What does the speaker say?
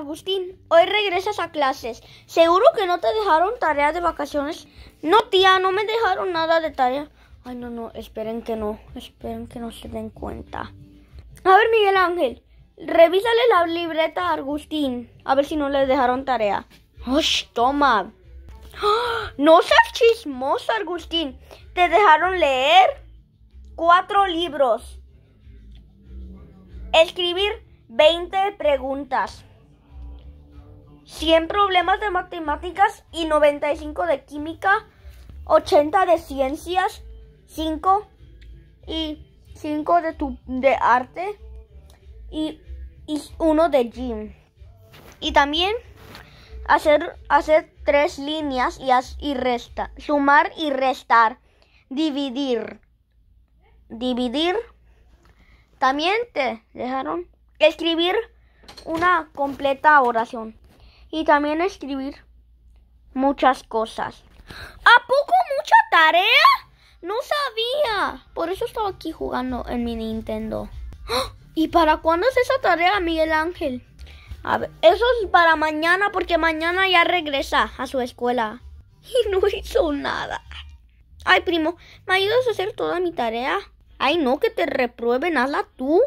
Agustín, hoy regresas a clases. ¿Seguro que no te dejaron tarea de vacaciones? No, tía, no me dejaron nada de tarea. Ay, no, no, esperen que no, esperen que no se den cuenta. A ver, Miguel Ángel, revísale la libreta a Agustín, a ver si no le dejaron tarea. ¡Osh, toma! ¡Ah! No seas chismoso, Agustín. Te dejaron leer cuatro libros. Escribir 20 preguntas. 100 problemas de matemáticas y 95 de química, 80 de ciencias, 5 y 5 de, de arte y, 1 de gym. Y también hacer, hacer tres líneas y, y resta, sumar y restar, dividir, dividir. También te dejaron escribir una completa oración y también escribir muchas cosas. ¿A poco mucha tarea? No sabía. Por eso estaba aquí jugando en mi Nintendo. ¡Ah! ¿Y para cuándo es esa tarea, Miguel Ángel? A ver, eso es para mañana porque mañana ya regresa a su escuela. Y no hizo nada. Ay, primo, ¿me ayudas a hacer toda mi tarea? Ay, no, que te reprueben, hazla tú.